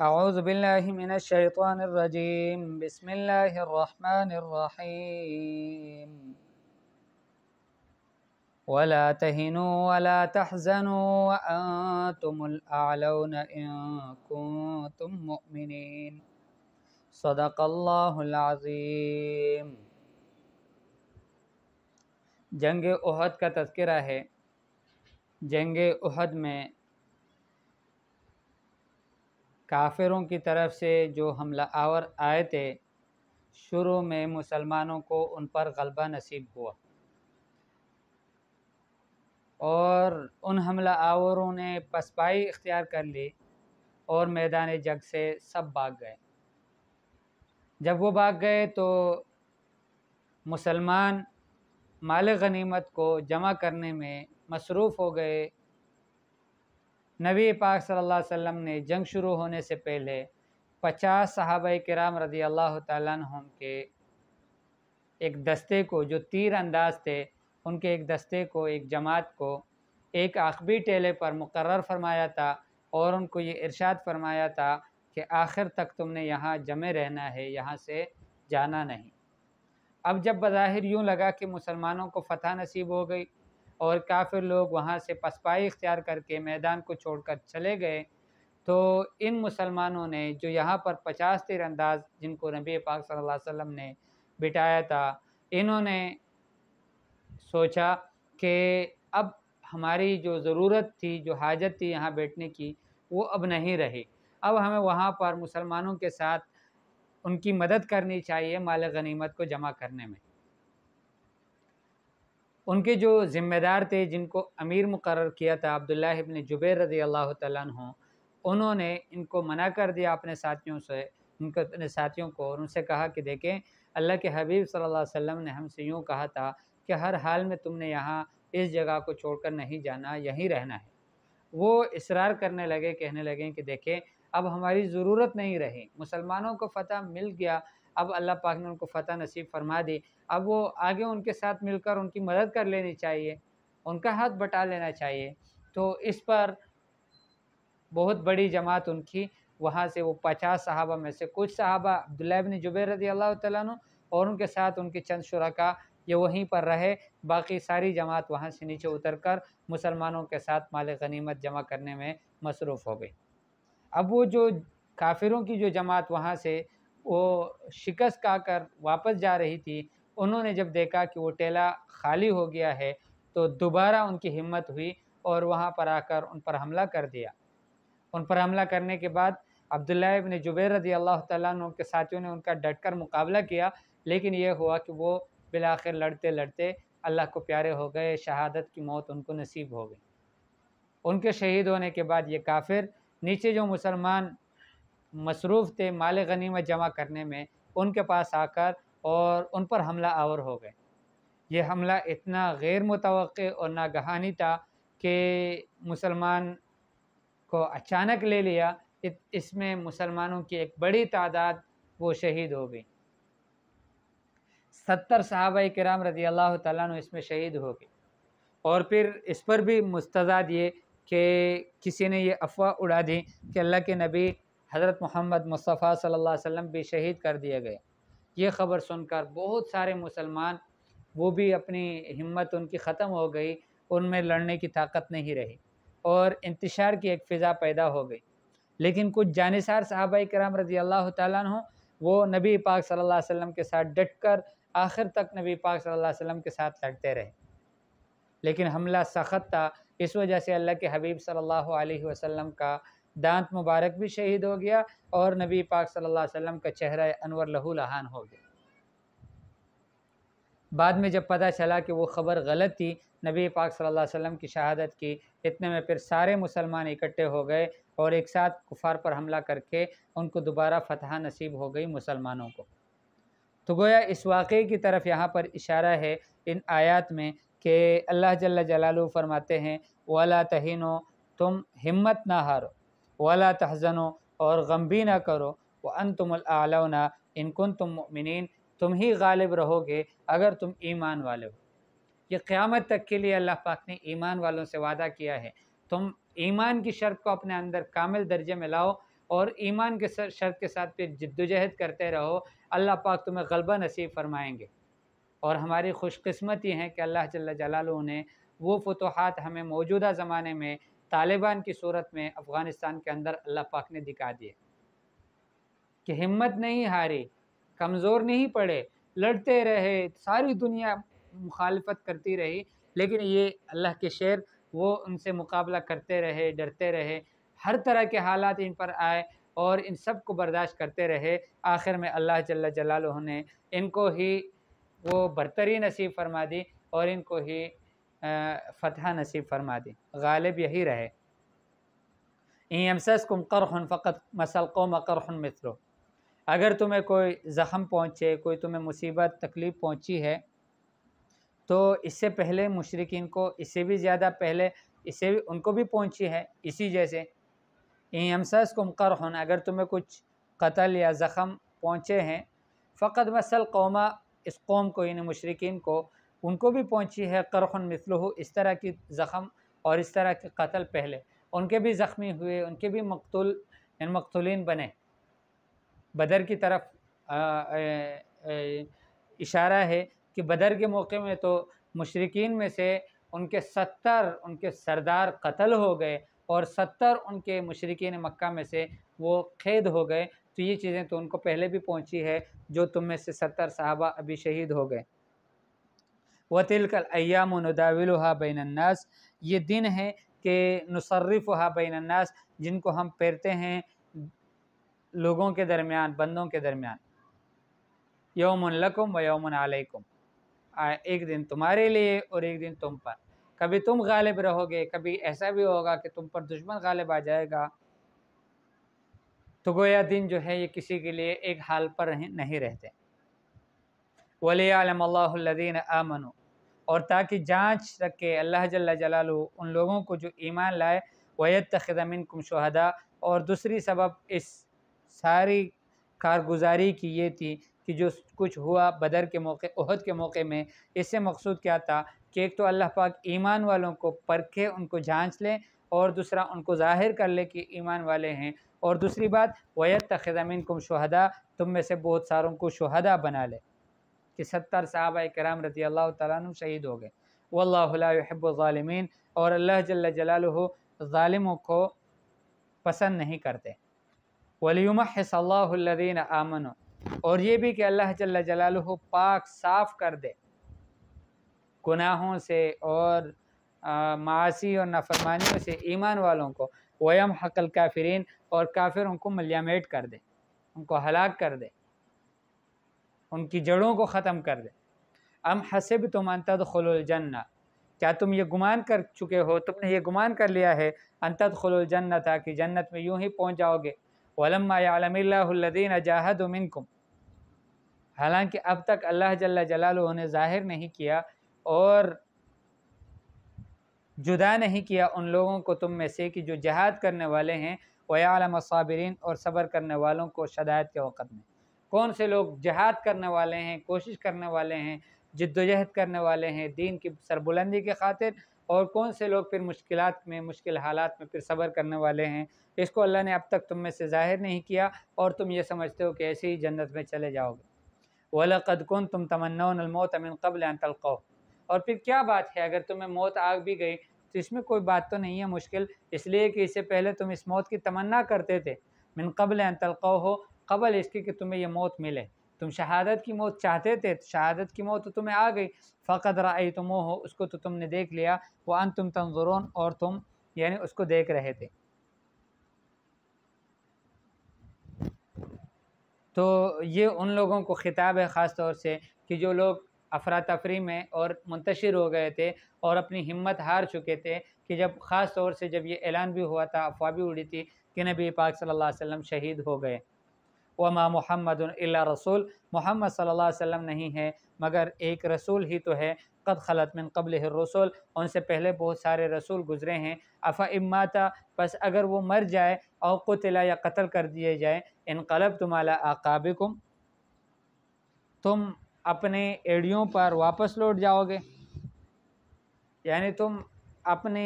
أعوذ بالله من الشيطان الرجيم بسم الله الرحمن الرحيم ولا تهنوا ولا تحزنوا وأنتم الأعلون إن كنتم مؤمنين صدق الله العظيم जंग उहद का तस्करा है जंग उहद में काफिरों की तरफ से जो हमला आवर आए थे शुरू में मुसलमानों को उन पर गलबा नसीब हुआ और उन हमला आवरों ने पसपाई इख्तियार कर ली और मैदान जग से सब भाग गए जब वो भाग गए तो मुसलमान माल गनीमत को जमा करने में मसरूफ़ हो गए नबी पाक सल्लल्लाहु अलैहि वसल्लम ने जंग शुरू होने से पहले पचास साहब कराम रदी अल्लाह तुम के एक दस्ते को जो तीर अंदाज थे उनके एक दस्ते को एक जमात को एक आखबी टेले पर मुकर फरमाया था और उनको ये इरशाद फरमाया था कि आखिर तक तुमने यहाँ जमे रहना है यहाँ से जाना नहीं अब जब बज़ाहिर यूँ लगा कि मुसलमानों को फतह नसीब हो गई और काफ़ी लोग वहाँ से पसपाई इख्तियार करके मैदान को छोड़कर चले गए तो इन मुसलमानों ने जो यहाँ पर पचास तीर अंदाज जिनको नबी पाक सल्लल्लाहु अलैहि वसल्लम ने बिठाया था इन्होंने सोचा कि अब हमारी जो ज़रूरत थी जो हाजत थी यहाँ बैठने की वो अब नहीं रही अब हमें वहाँ पर मुसलमानों के साथ उनकी मदद करनी चाहिए माल गनीमत को जमा करने में उनके जो ज़िम्मेदार थे जिनको अमीर मुकर किया था अब्दुल्ला इबन जुबैर रज़ी अल्लाह तु उन्होंने इनको मना कर दिया अपने साथियों से उनके अपने साथियों को और उनसे कहा कि देखें अल्लाह के हबीब सल्लल्लाहु अलैहि वसल्लम ने हमसे यूँ कहा था कि हर हाल में तुमने यहाँ इस जगह को छोड़कर नहीं जाना यहीं रहना है वो इसरार करने लगे कहने लगे कि देखें अब हमारी ज़रूरत नहीं रही मुसलमानों को फतह मिल गया अब अल्लाह पाक ने उनको फ़तह नसीब फरमा दी अब वो आगे उनके साथ मिलकर उनकी मदद कर लेनी चाहिए उनका हाथ बटा लेना चाहिए तो इस पर बहुत बड़ी जमात उनकी वहाँ से वो पचास साहबा में से कुछ साहबा अब्दुल्लाबिन जुबे रदी अल्लाह तु और उनके साथ उनके चंद शुरा ये वहीं पर रहे बाकी सारी जमात वहाँ से नीचे उतर कर मुसलमानों के साथ माल गनीमत जमा करने में मसरूफ़ हो गई अब वो जो काफिरों की जो जमात वहाँ से वो शिकस्त खाकर वापस जा रही थी उन्होंने जब देखा कि वो टेला खाली हो गया है तो दोबारा उनकी हिम्मत हुई और वहाँ पर आकर उन पर हमला कर दिया उन पर हमला करने के बाद अब्दुल्ला इबन जुबैर रज़ी अल्लाह तुम के साथियों ने उनका डट कर मुकाबला किया लेकिन यह हुआ कि वो बिलाखिर लड़ते लड़ते अल्लाह को प्यारे हो गए शहादत की मौत उनको नसीब हो गई उनके शहीद होने के बाद ये काफिर नीचे जो मुसलमान मसरूफ़ थे माल गनीमत जमा करने में उनके पास आकर और उन पर हमला आवर हो गए ये हमला इतना गैर मुतव और नागहानी था कि मुसलमान को अचानक ले लिया इसमें मुसलमानों की एक बड़ी तादाद वो शहीद हो गई सत्तर साहब कराम रजी अल्लाह तु इसमें शहीद हो गए और फिर इस पर भी मुस्तजाद ये कि किसी ने ये अफवाह उड़ा दी कि अल्लाह के नबी हज़रत मोहम्मद मुस्तफ़ा सल्लल्लाहु अलैहि वसल्लम भी शहीद कर दिए गए ये ख़बर सुनकर बहुत सारे मुसलमान वो भी अपनी हिम्मत उनकी ख़त्म हो गई उनमें लड़ने की ताकत नहीं रही और इंतशार की एक फ़िज़ा पैदा हो गई लेकिन कुछ जानसार साहब कराम रजी अल्लाह तु वो नबी पाक सल्लल्लाहु अलैहि वसल्लम के साथ डट कर आखिर तक नबी पाक सल्लल्लाहु अलैहि वसल्लम के साथ लड़ते रहे लेकिन हमला सख्त था इस वजह से अल्लाह के हबीब सल्लल्लाहु अलैहि वसल्लम का दांत मुबारक भी शहीद हो गया और नबी पाक सल्लल्लाहु अलैहि वसल्लम का चेहरा अनवर लहू लहान हो गया बाद में जब पता चला कि वो ख़बर गलत थी नबी पाक सल्लल्लाहु अलैहि वसल्लम की शहादत की इतने में फिर सारे मुसलमान इकट्ठे हो गए और एक साथ कुफार पर हमला करके उनको दोबारा फतह नसीब हो गई मुसलमानों को तो गोया इस वाक़े की तरफ यहाँ पर इशारा है इन आयात में कि अल्लाह जल्ला जलालू फरमाते हैं वाला तहिनो तुम हिम्मत ना हारो वाला तहजनो और गम भी ना करो व अन तुमलना इनकुन तुम मुमिन तुम ही गालिब रहोगे अगर तुम ईमान वाले हो ये क़्यामत तक के लिए अल्लाह पाक ने ईमान वालों से वादा किया है तुम ईमान की शर्त को अपने अंदर कामिल दर्जे में लाओ और ईमान के शर्त के साथ फिर जद्दोजहद करते रहो अल्लाह पाक तुम्हें गलबा नसीब फरमाएंगे और हमारी खुशकस्मती हैं कि अल्लाह जल्ला जलालू ने वो फतूहत हमें मौजूदा ज़माने में तालिबान की सूरत में अफ़गानिस्तान के अंदर अल्लाह पाक ने दिखा दिए कि हिम्मत नहीं हारी कमज़ोर नहीं पड़े लड़ते रहे सारी दुनिया मुखालफत करती रही लेकिन ये अल्लाह के शेर वो उनसे मुकाबला करते रहे डरते रहे हर तरह के हालात इन पर आए और इन सब को बर्दाश्त करते रहे आखिर में अल्लाह जल्ला जलाल ने इनको ही वो बरतरी नसीब फरमा दी और इनको ही फ़तह नसीब फरमा दी गालिब यही रहे ईमसकुम हन फ़कत मसल कौम करहन मिसरो अगर तुम्हें कोई ज़ख़म पहुँचे कोई तुम्हें मुसीबत तकलीफ़ पहुँची है तो इससे पहले मशरकिन को इससे भी ज़्यादा पहले इससे भी उनको भी पहुँची है इसी जैसे ईमसकुम हन अगर तुम्हें कुछ कतल या ज़ख़म पहुँचे हैं फ़कत मसल कौमा इस कौम को यानी मशरकिन को उनको भी पहुंची है करखन मिसलह इस तरह की ज़ख़म और इस तरह के कत्ल पहले उनके भी ज़ख्मी हुए उनके भी मकतुल इन मकतूलिन बने बदर की तरफ आ, आ, आ, इशारा है कि बदर के मौके में तो मशरकिन में से उनके सत्तर उनके सरदार कत्ल हो गए और सत्तर उनके मशरकिन मक्का में से वो कैद हो गए तो ये चीज़ें तो उनको पहले भी पहुंची है जो तुम में से सत्तर साहबा अभी शहीद हो गए व तिलकल अयाम नदाविल बैनन्नास ये दिन है कि नसरफ़ हा बैनन्नास जिनको हम पैरते हैं लोगों के दरमियान बंदों के दरमियान यौम लकुम व यौम आलकुम एक दिन तुम्हारे लिए और एक दिन तुम पर कभी तुम गालिब रहोगे कभी ऐसा भी होगा कि तुम पर दुश्मन गालिब आ जाएगा तो गोया दिन जो है ये किसी के लिए एक हाल पर नहीं रहते वली आलम अल्लादीन और ताकि जांच रखे अल्लाह जल्ला जलालु उन लोगों को जो ईमान लाए वैत तखदमिन कुम शहदा और दूसरी सबब इस सारी कारगुजारी की ये थी कि जो कुछ हुआ बदर के मौके अहद के मौके में इससे मकसूद क्या था कि एक तो अल्लाह पाक ईमान वालों को परखे उनको जांच लें और दूसरा उनको जाहिर कर ले कि ईमान वाले हैं और दूसरी बात वैत तखदमिन कुम शहदा तुम में से बहुत सारों को शहदा बना ले कि सत्तर साहब कराम रजी अल्लाह तुम शहीद हो गए वल्लाबालमीन और अल्लाह जल जलाल ालिमों को पसंद नहीं करते वलीम सल्लादीन आमन और ये भी कि अल्लाह जल जलाल पाक साफ़ कर दे गुनाहों से और मासी और नाफरमानियों से ईमान वालों को वयम हकल काफरीन और काफिरों को मलियामेट कर दे उनको हलाक कर दे उनकी जड़ों को ख़त्म कर दे अम हसब तुम अंतदखलजन्ना क्या तुम ये गुमान कर चुके हो तुमने ये गुमान कर लिया है अंतदखलजन्ना था कि जन्नत में यूं ही पहुँच जाओगे वलम्मायालमीदीन जाहदमिनकुम हालांकि अब तक अल्लाह जल्ला जलाल उन्हें ज़ाहिर नहीं किया और जुदा नहीं किया उन लोगों को तुम में से कि जो जहाद करने वाले हैं वयालम साबरीन और सब्र करने वालों को शदायत के वक़्त में कौन से लोग जहाद करने वाले हैं कोशिश करने वाले हैं जद्दोजहद करने वाले हैं दीन की सरबुलंदी के खातिर और कौन से लोग फिर मुश्किल में मुश्किल हालात में फिर सब्र करने वाले हैं इसको अल्लाह ने अब तक तुम में से जाहिर नहीं किया और तुम ये समझते हो कि ऐसे ही जन्नत में चले जाओगे वलकदकुन तुम तमन्नामौत अमिन कबल तलको और फिर क्या बात है अगर तुम्हें मौत आग भी गई तो इसमें कोई बात तो नहीं है मुश्किल इसलिए कि इससे पहले तुम इस मौत की तमन्ना करते थे मिन कबल तलको हो कबल इसके कि तुम्हें यह मौत मिले तुम शहादत की मौत चाहते थे तो शहादत की मौत तो तुम्हें आ गई फ़कत राय तुम हो उसको तो तुमने देख लिया वो अन तुम तंजुरोन और तुम यानी उसको देख रहे थे तो ये उन लोगों को ख़िताब है ख़ास तौर से कि जो लोग अफरा तफरी में और मुंतशिर हो गए थे और अपनी हिम्मत हार चुके थे कि जब ख़ास तौर से जब ये ऐलान भी हुआ था अफवाह भी उड़ी थी कि नबी पाक सल्लल्लाहु अलैहि वसल्लम शहीद हो गए वमा मोहम्मद अल्ला रसूल मोहम्मद सल्ला नहीं है मगर एक रसूल ही तो है कद खलत मिन कबल रसूल उनसे पहले बहुत सारे रसूल गुजरे हैं अफ़ा इमाता बस अगर वो मर जाए और कुतला या कत्ल कर दिए जाए इनकलब तुम्हारा आकाबिकुम तुम अपने एड़ियों पर वापस लौट जाओगे यानी तुम अपने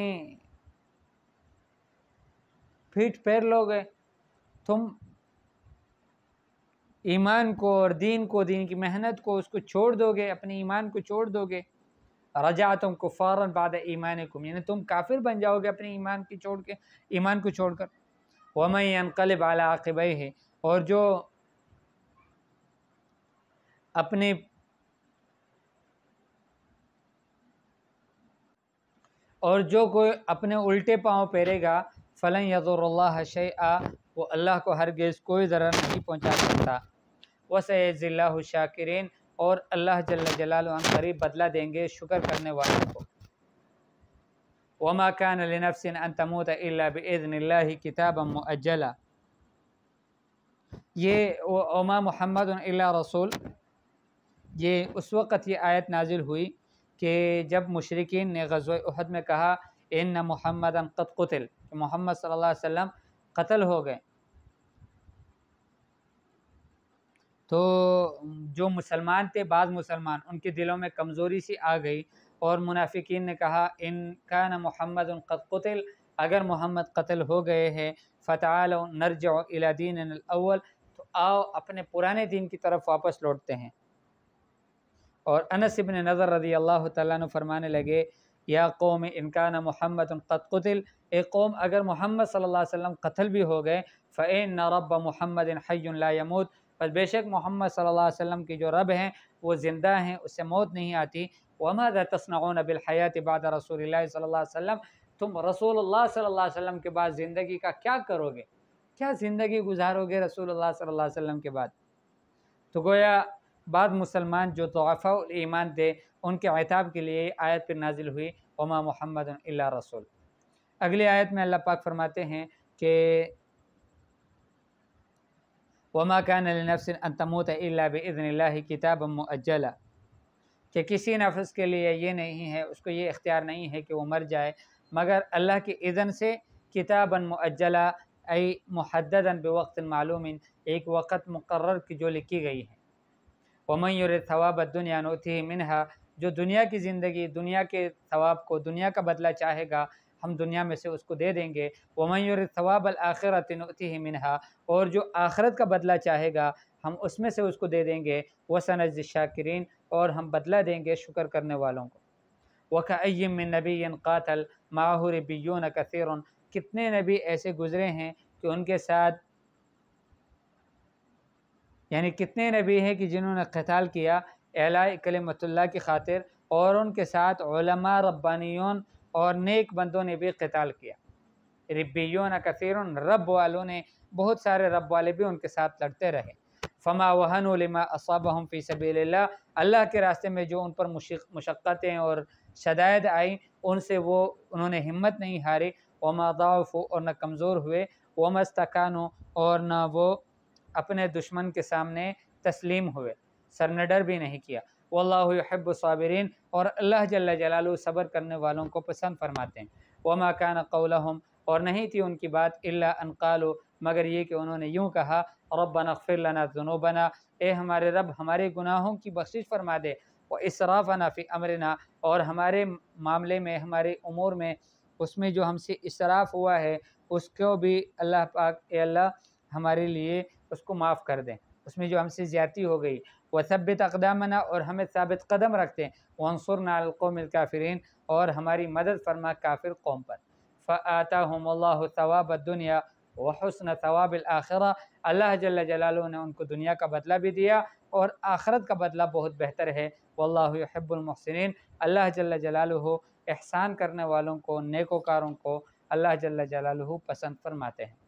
फीट पैर लोगे तुम ईमान को और दीन को दीन की मेहनत को उसको छोड़ दोगे अपने ईमान को छोड़ दोगे रजा तुम को फ़ौर बाद ईमान कुम यानी तुम काफिर बन जाओगे अपने ईमान की छोड़ के ईमान को छोड़ कर वमई अनकल बाला आकबई है और जो अपने और जो कोई अपने उल्टे पाँव पेरेगा फ़लन शे आ वो अल्लाह को गेज़ कोई ज़रा नहीं पहुँचा सकता वसैज़िल्ला शाकिरीन और अल्लाह जल जलाल करीब बदला देंगे शुक्र करने वालों को वमाकान कान लनफसिन अन किताब मुअज्जला ये वमा मोहम्मद रसूल ये उस वक़्त ये आयत नाजिल हुई कि जब मशरकिन ने गज़वहद में कहा इन मोहम्मद कत कतल मोहम्मद सल्लल्लाहु अलैहि वसल्लम कत्ल हो गए तो जो मुसलमान थे बाद मुसलमान उनके दिलों में कमज़ोरी सी आ गई और मुनाफिकीन ने कहा इन का न मोहम्मद उन कतल अगर मोहम्मद कत्ल हो गए हैं फ़ताल नरज इलादीन अव्वल तो आओ अपने पुराने दिन की तरफ वापस लौटते हैं और अनस नज़र रदी अल्लाह तरमाने फरमाने लगे या कौम इनका न मोहम्मद कतल ए कौम अगर मोहम्मद सल्ला वसम कत्ल भी हो गए फ़ैन न रब मोहम्मद हयमूद बस बेशक मोहम्मद सल्लल्लाहु अलैहि वसल्लम की जो रब हैं वो ज़िंदा हैं उससे मौत नहीं आती वमद तस्नगन हयात बाद रसूल सल्ला वसम तुम रसूल सल्ला वसम के बाद ज़िंदगी का क्या करोगे क्या ज़िंदगी गुजारोगे रसूल सल्ला वसम के बाद तो गोया बाद मुसलमान जो तोहफ़ा ईमान थे उनके अहताब के लिए आयत पर नाजिल हुई वमा मोहम्मद रसूल अगली आयत में अल्लाह पाक फरमाते हैं कि वमा कान नफ़स तमूत बज़न किताब मुअज्जला कि किसी नफ्स के लिए ये नहीं है उसको ये इख्तियार नहीं है कि वो मर जाए मगर अल्लाह के इज़न से किताबन मुअज्जला अई महदन बवक्त मालूम एक वक़्त मुकर की जो लिखी गई है वमयूर सवाब दुनिया नोती मिनह जो दुनिया की ज़िंदगी दुनिया के सवाब को दुनिया का बदला चाहेगा हम दुनिया में से उसको दे देंगे वमयूर सवाब आखिरत नती मिनहा और जो आखरत का बदला चाहेगा हम उसमें से उसको दे देंगे वसनज शाकिरीन और हम बदला देंगे शुक्र करने वालों को वक़ैम नबी कातल माहूर बियोन कसर कितने नबी ऐसे गुज़रे हैं कि उनके साथ यानी कितने नबी हैं कि जिन्होंने कताल किया एला कलमतुल्ला की खातिर और उनके साथ रब्बानियों और नेक बंदों ने भी कताल किया न कसर रब वालों ने बहुत सारे रब वाले भी उनके साथ लड़ते रहे फमा वहन उलमा हम फ़ी सबील अल्लाह के रास्ते में जो उन पर मुशक्क़तें और शदायद आई उनसे वो उन्होंने हिम्मत नहीं हारी व मदाफ़ और न कमज़ोर हुए व मस्तकान और न वो अपने दुश्मन के सामने तस्लीम हुए सरनडर भी नहीं किया वल्लाब साबरीन और अल्लाह जल्ल जलालू सब्र करने वालों को पसंद फरमाते हैं वमा कान कौलहम और नहीं थी उनकी बात अल्ला अनकालो मगर ये कि उन्होंने यूँ कहा रबना अफ़िर लना जुनूबना ए हमारे रब हमारे गुनाहों की बख्शिश फरमा दे व ना फ़ी अमरना और हमारे मामले में हमारे उमूर में उसमें जो हमसे इसराफ़ हुआ है उसको भी अल्लाह पाक अल्लाह हमारे लिए उसको माफ़ कर दें उसमें जो हमसे ज़्यादती हो गई वसबित अकदामना और हमें साबित कदम रखते हैं वनसुर नालकोमिल काफरीन और हमारी मदद फरमा काफिर कौम पर फ़ाता हमल्लावाब दुनिया वसन सवाब आखिर अल्लाह जल जलाल ने उनको दुनिया का बदला भी दिया और आखरत का बदला बहुत बेहतर है वल्लाबुलमसिन अल्लाह जल जलाल एहसान करने वालों को नेकोकारों को अल्लाह जल जलाल पसंद फरमाते हैं